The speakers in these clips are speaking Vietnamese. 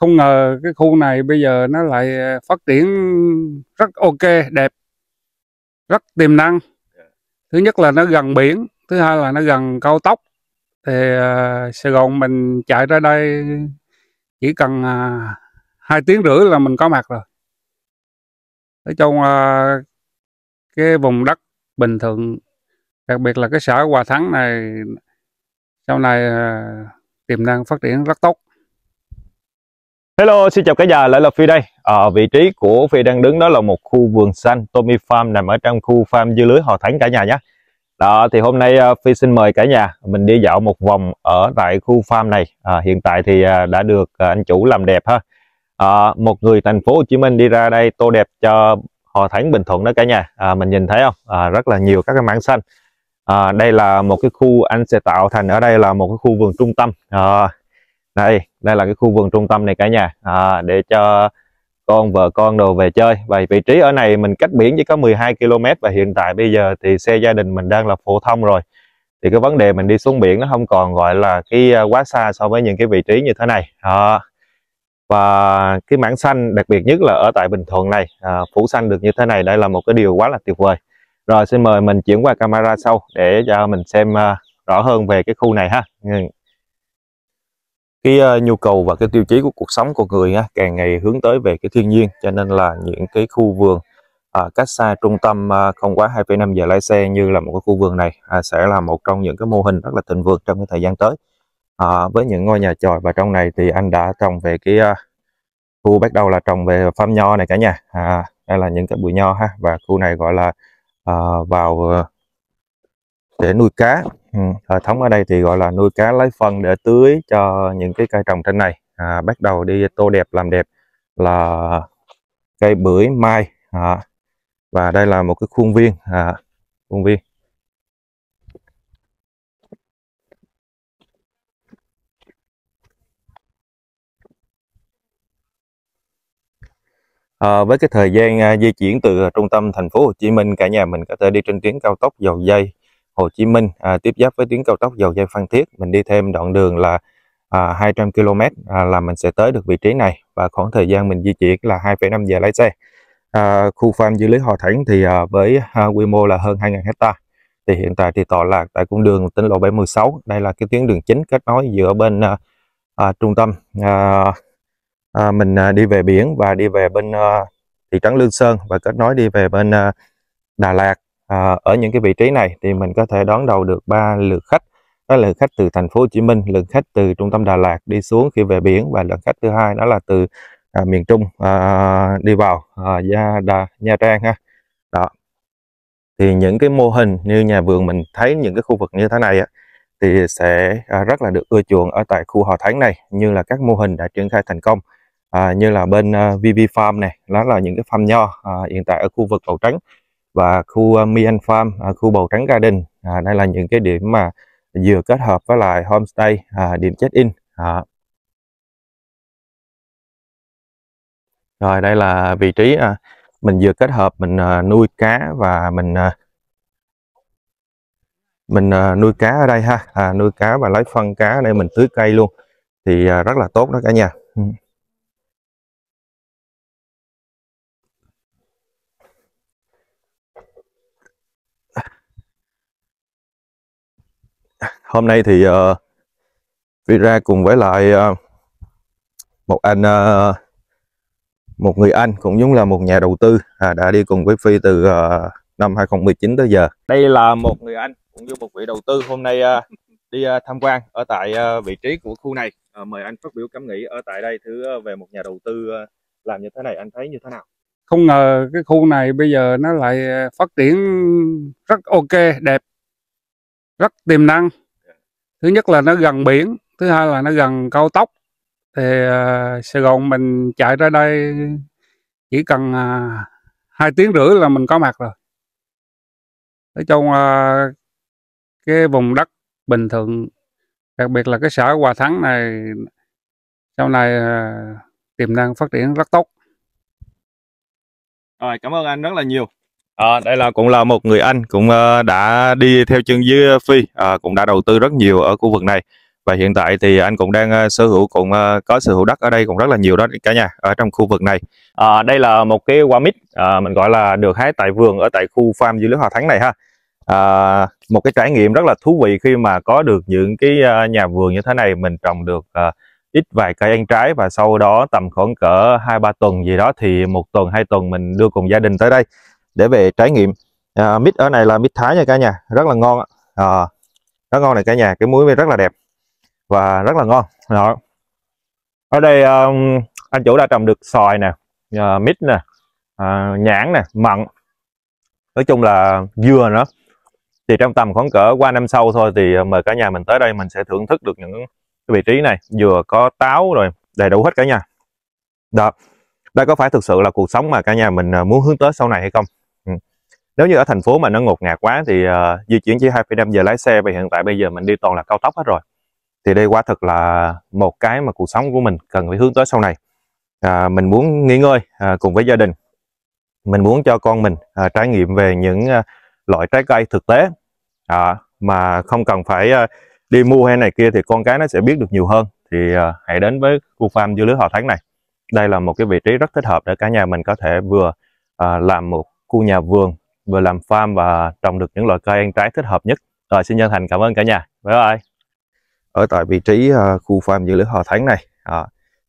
không ngờ cái khu này bây giờ nó lại ờ, phát triển rất ok đẹp rất tiềm năng thứ nhất là nó gần biển thứ hai là nó gần cao tốc thì uh, Sài Gòn mình chạy ra đây chỉ cần ờ, hai uh, tiếng rưỡi là mình có mặt rồi nói chung uh, cái vùng đất bình thường đặc biệt là cái xã Hòa Thắng này sau này tiềm năng phát triển rất tốt Hello, xin chào cả nhà, lại là Phi đây. à, vị trí của Phi đang đứng đó là một khu vườn xanh Tommy Farm nằm ở trong khu farm dưa lưới Hòa Thắng cả nhà nhé. Đó, thì hôm nay à, Phi xin mời cả nhà mình đi dạo một vòng ở tại khu farm này. À, hiện tại thì à, đã được à, anh chủ làm đẹp ha. À, một người thành phố Hồ Chí Minh đi ra đây tô đẹp cho Hòa Thắng Bình Thuận đó cả nhà. À, mình nhìn thấy không? À, rất là nhiều các cái mảng xanh. À, đây là một cái khu anh sẽ tạo thành ở đây là một cái khu vườn trung tâm. À, đây đây là cái khu vườn trung tâm này cả nhà à, để cho con vợ con đồ về chơi và vị trí ở này mình cách biển chỉ có 12 km và hiện tại bây giờ thì xe gia đình mình đang là phổ thông rồi thì cái vấn đề mình đi xuống biển nó không còn gọi là cái à, quá xa so với những cái vị trí như thế này à, và cái mảng xanh đặc biệt nhất là ở tại Bình Thuận này à, phủ xanh được như thế này đây là một cái điều quá là tuyệt vời rồi xin mời mình chuyển qua camera sau để cho mình xem uh, rõ hơn về cái khu này ha ừ cái ờ, nhu cầu và cái tiêu chí của cuộc sống của người á, càng ngày hướng tới về cái thiên nhiên cho nên là những cái khu vườn à, cách xa trung tâm à, không quá 2,5 giờ lái xe như là một cái khu vườn này à, sẽ là một trong những cái mô hình rất là thịnh vượng trong cái thời gian tới à, với những ngôi nhà chòi và trong này thì anh đã trồng về cái à, khu bắt đầu là trồng về farm nho này cả nhà à, đây là những cái bụi nho ha và khu này gọi là à, vào ờ, để nuôi cá Ừ. Hệ thống ở đây thì gọi là nuôi cá lấy phân để tưới cho những cái cây trồng trên này. À, bắt đầu đi tô đẹp làm đẹp là cây bưởi mai à, và đây là một cái khuôn viên à, khuôn viên À, với cái thời gian à, di chuyển từ trung tâm thành phố Hồ Chí Minh cả nhà mình có thể đi trên tuyến cao tốc dầu dây Hồ Chí Minh à, tiếp giáp với tuyến cao tốc dầu dây Phan Thiết mình đi thêm đoạn đường là à, 200 km à, là mình sẽ tới được vị trí này và khoảng thời gian mình di chuyển là 2,5 giờ lái xe à, khu farm dưới lý Hòa Thảnh thì à, với à, quy mô là hơn 2.000 hecta thì hiện tại thì tọa lạc tại cung đường tỉnh lộ 716 đây là cái tuyến đường chính kết nối giữa bên à, à, trung tâm à, à, mình à, đi về biển và đi về bên à, thị trấn Lương Sơn và kết nối đi về bên à, Đà Lạt à, ở những cái vị trí này thì mình có thể đón đầu được ba lượt khách đó là lượng khách từ thành phố Hồ Chí Minh, lượt khách từ trung tâm Đà Lạt đi xuống khi về biển và lượt khách thứ hai đó là từ à, miền Trung à, đi vào à, Đà, Nha Trang ha. Đó. Thì những cái mô hình như nhà vườn mình thấy những cái khu vực như thế này á, thì sẽ à, rất là được ưa chuộng ở tại khu Hòa Thắng này như là các mô hình đã triển khai thành công à, như là bên à, VV Farm này, đó là những cái farm nho à, hiện tại ở khu vực Cầu Trắng và khu à, Mi Anh Farm, à, khu Bầu Trắng Garden. À, đây là những cái điểm mà vừa kết hợp với lại homestay, à, điểm check-in. À. Rồi đây là vị trí à, mình vừa kết hợp mình à, nuôi cá và mình à, mình à, nuôi cá ở đây ha, à, nuôi cá và lấy phân cá để mình tưới cây luôn thì à, rất là tốt đó cả nhà. Ừ. hôm nay thì uh, ờ, ra cùng với lại uh, một anh uh, một người anh cũng giống là một nhà đầu tư à, đã đi cùng với Phi từ uh, năm 2019 tới giờ. Đây là một người anh cũng như một vị đầu tư hôm nay uh, đi uh, tham quan ở tại uh, vị trí của khu này. Uh, mời anh phát biểu cảm nghĩ ở tại đây thứ uh, về một nhà đầu tư uh, làm như thế này anh thấy như thế nào? Không ngờ cái khu này bây giờ nó lại phát triển rất ok, đẹp, rất tiềm năng thứ nhất là nó gần biển thứ hai là nó gần cao tốc thì uh, Sài Gòn mình chạy ra đây chỉ cần à, hai uh, tiếng rưỡi là mình có mặt rồi ở trong uh, cái vùng đất Bình thường đặc biệt là cái xã Hòa Thắng này sau này uh, tiềm năng phát triển rất tốt rồi cảm ơn anh rất là nhiều À, đây là cũng là một người anh cũng uh, đã đi theo chân với ờ, Phi uh, cũng đã đầu tư rất nhiều ở khu vực này và hiện tại thì anh cũng đang uh, sở hữu cũng uh, có sở hữu đất ở đây cũng rất là nhiều đó cả nhà ở trong khu vực này à, đây là một cái quả mít à, mình gọi là được hái tại vườn ở tại khu farm dưới lý hòa thắng này ha à, một cái trải nghiệm rất là thú vị khi mà có được những cái uh, nhà vườn như thế này mình trồng được uh, ít vài cây ăn trái và sau đó tầm khoảng cỡ hai ba tuần gì đó thì một tuần hai tuần mình đưa cùng gia đình tới đây để về trải nghiệm à, mít ở này là mít thái nha cả nhà rất là ngon à, rất ngon này cả nhà cái muối rất là đẹp và rất là ngon đó ở đây um, anh chủ đã trồng được sòi nè uh, mít nè uh, nhãn nè mận nói chung là dừa nữa thì trong tầm khoảng cỡ qua năm sau thôi thì mời cả nhà mình tới đây mình sẽ thưởng thức được những cái vị trí này vừa có táo rồi đầy đủ hết cả nhà đó đây có phải thực sự là cuộc sống mà cả nhà mình à, muốn hướng tới sau này hay không nếu như ở thành phố mà nó ngột ngạt quá thì uh, di chuyển chỉ 2,5 giờ lái xe và hiện tại bây giờ mình đi toàn là cao tốc hết rồi thì đây quả thật là một cái mà cuộc sống của mình cần phải hướng tới sau này à, mình muốn nghỉ ngơi à, cùng với gia đình mình muốn cho con mình à, trải nghiệm về những à, loại trái cây thực tế à, mà không cần phải à, đi mua hay này kia thì con cái nó sẽ biết được nhiều hơn thì à, hãy đến với khu farm dưa lưới họ tháng này đây là một cái vị trí rất thích hợp để cả nhà mình có thể vừa à, làm một khu nhà vườn vừa làm farm và trồng được những loại cây ăn trái thích hợp nhất. Rồi xin chân thành cảm ơn cả nhà. Bye bye. Ở tại vị trí uh, khu farm dự lưới Hòa Thắng này, à,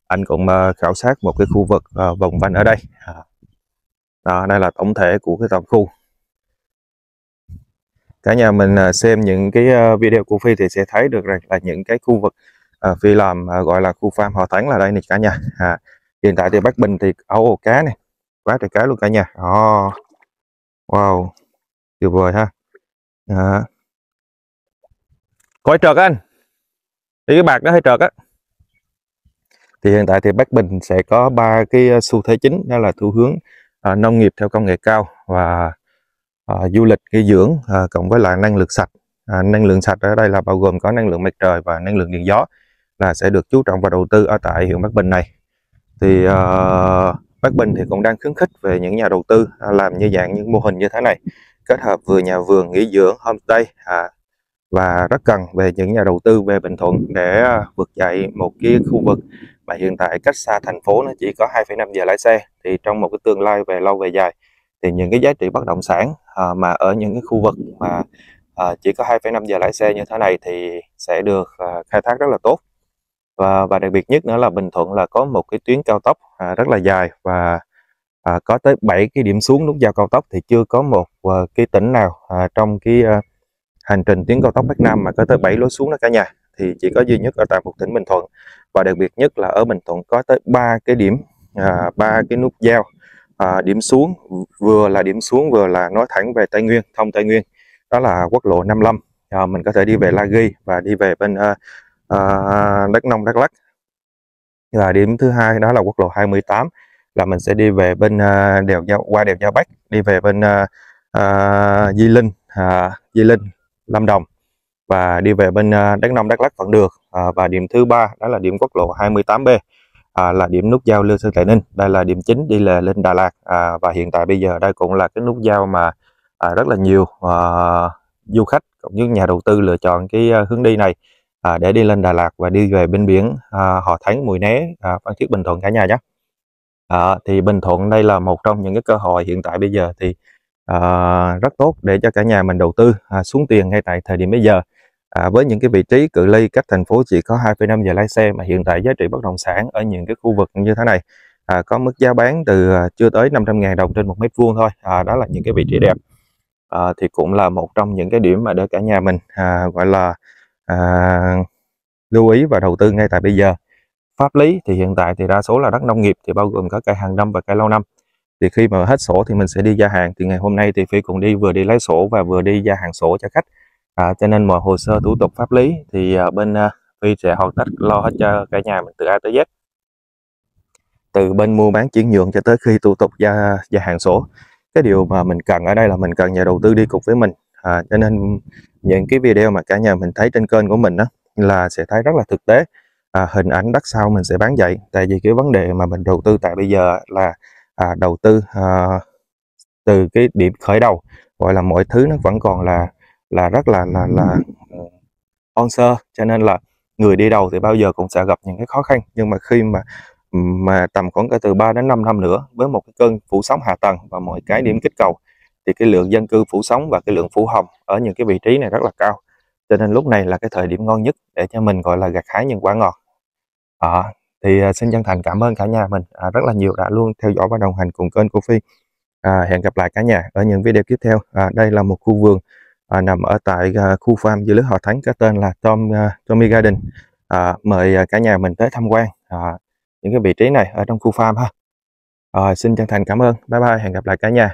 anh cũng uh, khảo sát một cái khu vực uh, vòng quanh ở đây. À, đó, à, đây là tổng thể của cái tổng khu. Cả nhà mình xem những cái video của Phi thì sẽ thấy được rằng là những cái khu vực Phi làm gọi là khu farm Hòa Thắng là đây này cả nhà. À, hiện tại thì Bắc Bình thì ấu cá này, quá trời cá luôn cả nhà. Oh. Wow, tuyệt vời ha. À. Coi trượt anh. Thì cái bạc nó hơi trượt á. Thì hiện tại thì Bắc Bình sẽ có ba cái ờ, xu thế chính đó là xu hướng à, nông nghiệp theo công nghệ cao và à, du lịch nghỉ dưỡng à, cộng với lại năng lượng sạch. À, năng lượng sạch ở đây là bao gồm có năng lượng mặt trời và năng lượng điện gió là sẽ được chú trọng và đầu tư ở tại huyện Bắc Bình này. Thì uh, Bắc Bình thì cũng đang khuyến khích về những nhà đầu tư à, làm như dạng những mô hình như thế này kết hợp vừa nhà vườn nghỉ dưỡng homestay à, và rất cần về những nhà đầu tư về Bình Thuận để à, vượt dậy một cái khu vực mà hiện tại cách xa thành phố nó chỉ có 2,5 giờ lái xe thì trong một cái tương lai về lâu về dài thì những cái giá trị bất động sản à, mà ở những cái khu vực mà à, chỉ có 2,5 giờ lái xe như thế này thì sẽ được à, khai thác rất là tốt và và đặc biệt nhất nữa là Bình Thuận là có một cái tuyến cao tốc à, rất là dài và à, có tới 7 cái điểm xuống nút giao cao tốc thì chưa có một à, cái tỉnh nào à, trong cái à, hành trình tuyến cao tốc Bắc Nam mà có tới 7 lối xuống đó cả nhà thì chỉ có duy nhất ở tại một tỉnh Bình Thuận và đặc biệt nhất là ở Bình Thuận có tới ba cái điểm à, ba cái nút giao à, điểm xuống vừa là điểm xuống vừa là nói thẳng về Tây Nguyên thông Tây Nguyên đó là quốc lộ 55 à, mình có thể đi về La Ghi và đi về bên à, uh, đất nông Đắk Lắk và điểm thứ hai đó là quốc lộ 28 là mình sẽ đi về bên uh, đèo giao qua đèo giao bắc đi về bên uh, uh, di linh uh, di linh lâm đồng và đi về bên uh, đất nông đắk lắc vẫn được uh, và điểm thứ ba đó là điểm quốc lộ 28b À, là điểm nút giao Lương Sơn Tây Ninh đây là điểm chính đi là lên Đà Lạt à, và hiện tại bây giờ đây cũng là cái nút giao mà à, rất là nhiều à, du khách cũng như nhà đầu tư lựa chọn cái uh, hướng đi này à, để đi lên Đà Lạt và đi về bên biển à, Hò Thánh, Mũi Né, à, Phan Thiết, Bình Thuận cả nhà nhé. À, thì Bình Thuận đây là một trong những cái cơ hội hiện tại bây giờ thì à, rất tốt để cho cả nhà mình đầu tư à, xuống tiền ngay tại thời điểm bây giờ. À, với những cái vị trí cự ly cách thành phố chỉ có 2,5 giờ lái xe mà hiện tại giá trị bất động sản ở những cái khu vực như thế này à, có mức giá bán từ à, chưa tới 500.000 đồng trên một mét vuông thôi à, đó là những cái vị trí đẹp à, thì cũng là một trong những cái điểm mà để cả nhà mình à, gọi là à, lưu ý và đầu tư ngay tại bây giờ pháp lý thì hiện tại thì đa số là đất nông nghiệp thì bao gồm có cây hàng năm và cây lâu năm thì khi mà hết sổ thì mình sẽ đi gia hàng thì ngày hôm nay thì phi cùng đi vừa đi lấy sổ và vừa đi gia hàng sổ cho khách à, cho nên mọi hồ sơ thủ tục pháp lý thì à, bên à, phi sẽ hoàn tất lo hết cho cả nhà mình từ a tới z từ bên mua bán chuyển nhượng cho tới khi thủ tục gia gia hàng sổ cái điều mà mình cần ở đây là mình cần nhà đầu tư đi cùng với mình à, cho nên những cái video mà cả nhà mình thấy trên kênh của mình đó là sẽ thấy rất là thực tế à, hình ảnh đất sau mình sẽ bán dậy tại vì cái vấn đề mà mình đầu tư tại bây giờ là à, đầu tư à, từ cái điểm khởi đầu gọi là mọi thứ nó vẫn còn là là rất là là là ừ, on sơ cho nên là người đi đầu thì bao giờ cũng sẽ gặp những cái khó khăn nhưng mà khi mà mà tầm khoảng cả từ 3 đến 5 năm nữa với một cái cơn phủ sóng hạ tầng và mọi cái điểm kích cầu thì cái lượng dân cư phủ sóng và cái lượng phủ hồng ở những cái vị trí này rất là cao cho nên lúc này là cái thời điểm ngon nhất để cho mình gọi là gặt hái những quả ngọt à, thì xin chân thành cảm ơn cả nhà mình à, rất là nhiều đã luôn theo dõi và đồng hành cùng kênh của Phi à, hẹn gặp lại cả nhà ở những video tiếp theo à, đây là một khu vườn à, nằm ở tại à, khu farm dưa lưới họ thánh có tên là Tom à, Tommy Garden à, mời à, cả nhà mình tới tham quan à, những cái vị trí này ở trong khu farm ha à, xin chân thành cảm ơn bye bye hẹn gặp lại cả nhà